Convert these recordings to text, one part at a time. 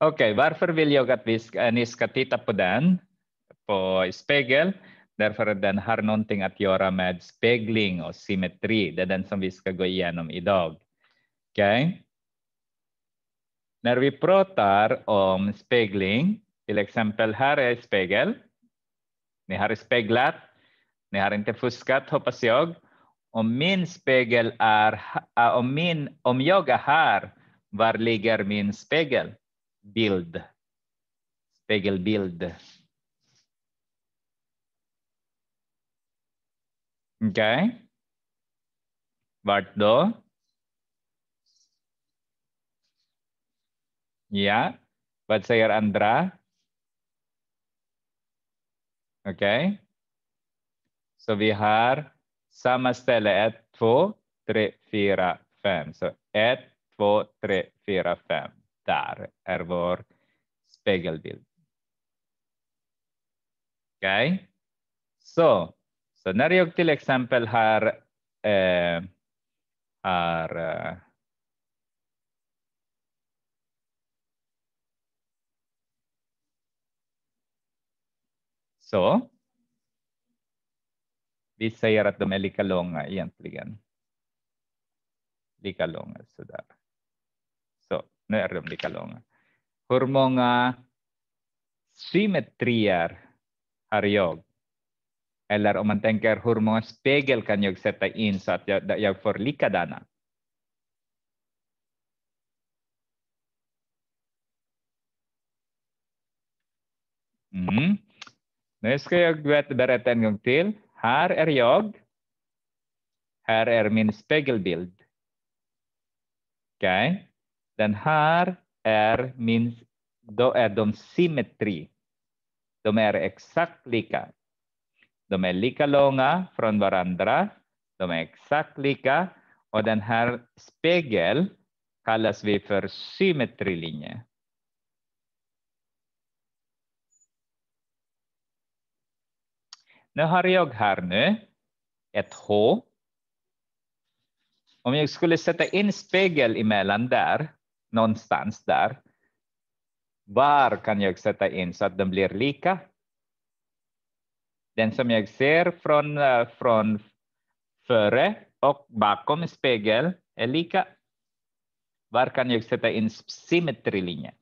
Okej, okay, varför vill jag att vi ska, eh, ni ska titta på den på spegel? Därför att den har någonting att göra med spegling och symmetri. Det är den som vi ska gå igenom idag. Okay? När vi pratar om spegling, till exempel här är spegel. Ni har speglat. Ni har inte fuskat, hoppas jag. Om min spegel är... Eh, om, min, om jag är här, var ligger min spegel? bild, spegelbild. Okej. Okay. Vart då? Ja, vad säger andra? Okej. Okay. Så vi har samma ställe, ett, två, tre, fyra, fem. Så ett, två, tre, fyra, fem där är vår spegelbild. Okej, okay? så, så när jag till exempel har, eh, har eh, Så. Vi säger att de är lika långa egentligen. Lika långa sådär. Nu är de lika långa. Hur många symmetrier har jag? Eller om man tänker hur många spegel kan jag sätta in så att jag, jag får likadana? Mm. Nu ska jag berätta en gång till. Här är jag. Här är min spegelbild. Okej. Okay. Den här är min, då är de symmetri. De är exakt lika. De är lika långa från varandra. De är exakt lika. Och den här spegel kallas vi för symmetrilinje. Nu har jag här nu ett H. Om jag skulle sätta in spegel emellan där någonstans där. Var kan jag sätta in så att de blir lika? Den som jag ser från, eh, från före och bakom spegel är lika. Var kan jag sätta in symmetrilinjen?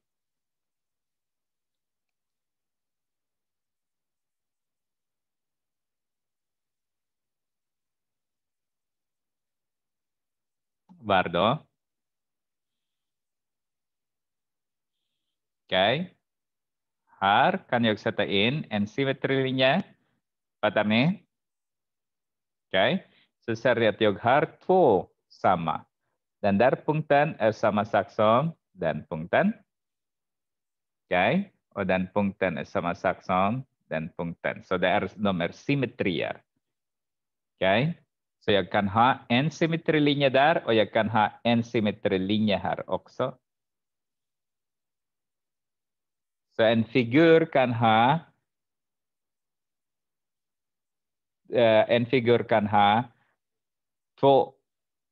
Var då? Okay. Her kan je ook in en symmetrielinje. Wat ni? Okay. Så so, ser jag att jag har två samma. Den där punkten är samma sak som den punkten. okay. och den punkten är samma sak som den punkten. Så so, det är, de är symmetrier. okay. så so, jag kan ha en symmetrilinje där och jag ya kan ha en symmetrilinje här också. and figure kan H uh, eh, en kan ha två,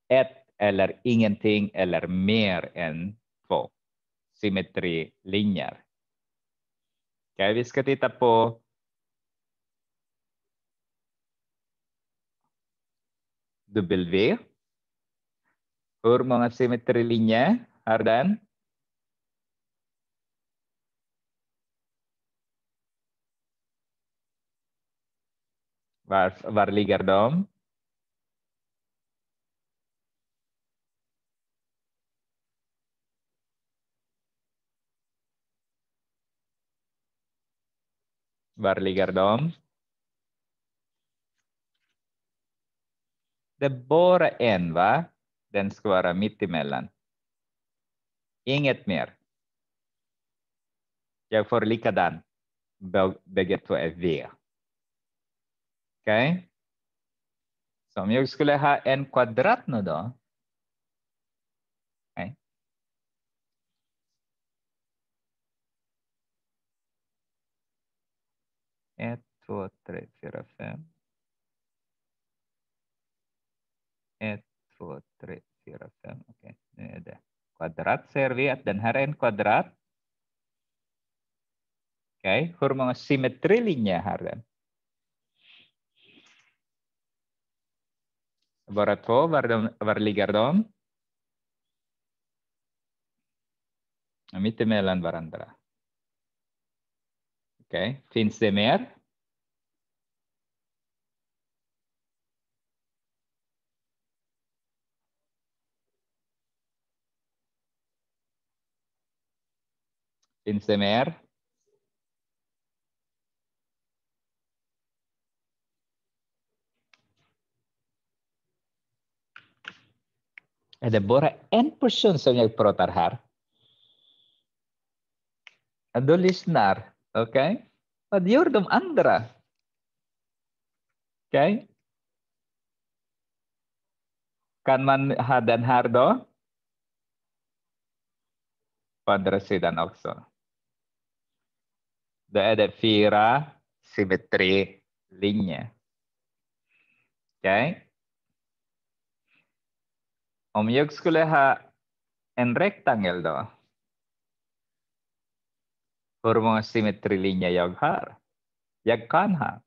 ett eller ingenting eller mer än två linjer. Okay, vi ska titta på W. Hur många symmetrilinjer har den? Var, var ligger de? Var ligger de? Det är bara en, va? Den ska vara mitt emellan. Inget mer. Jag får likadan. Bägge två är V. Okej. Okay. Så om jag skulle ha en kvadrat nu då. Okay. Ett, två, tre, fyra, fem. Ett, två, tre, fyra, fem. Okej, okay. nu är det kvadrat. Ser vi att den här är en kvadrat. Okej, okay. hur många symmetrilinjer har den? Våra två, var, de, var ligger de? Mitt emellan varandra. Okej, okay. finns det mer? Finns det mer? Är det bara en person som jag pratar här? Du lyssnar, okej? Okay? Vad gör de andra? Okay? Kan man ha den här då? På andra sidan också. Då är det fyra Okay? Om jag skulle ha en rektangel då? Hur många symmetrilinjer jag har? Jag kan ha.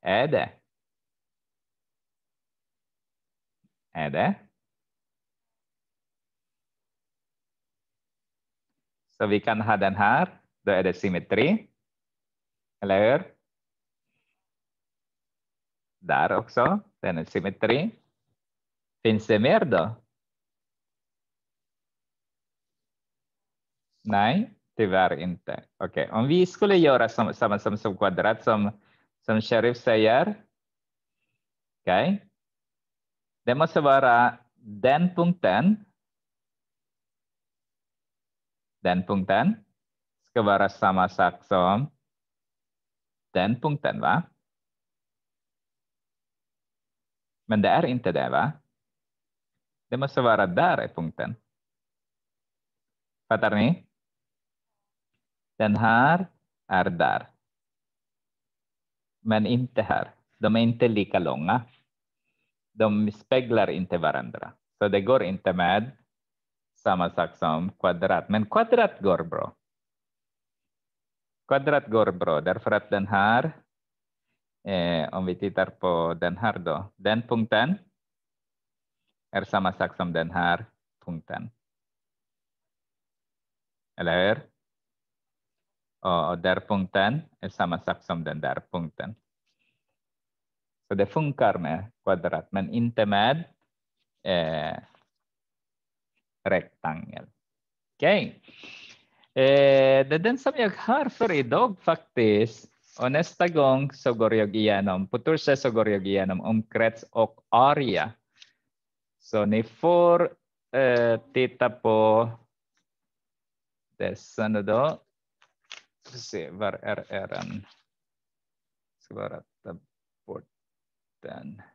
Är det? Är det? Så vi kan ha den här, då är det symmetri. Eller hur? där också. den är symmetri. Finns det mer då? Nej, tyvärr inte. Okej, okay. om vi skulle göra som, samma som, som kvadrat som, som Sheriff säger. Okay. Det måste vara den punkten. Den punkten ska vara samma sak som den punkten, va? Men det är inte det, va? Det måste vara där är punkten. Fattar ni? Den här är där. Men inte här. De är inte lika långa. De speglar inte varandra. Så det går inte med samma sak som kvadrat. Men kvadrat går bra. Kvadrat går bra därför att den här eh, om vi tittar på den här då, den punkten är samma sak som den här punkten. Eller hur? Och där punkten är samma sak som den där punkten. Så det funkar med kvadrat, men inte med eh, rektangel. Okej. Okay. Eh, det är den som jag har för idag faktiskt. Och nästa gång så går jag igenom, på torsdag så går jag igenom omkrets och aria. Så ni får eh, titta på dessa nu då. var är eran... Ska bara ta bort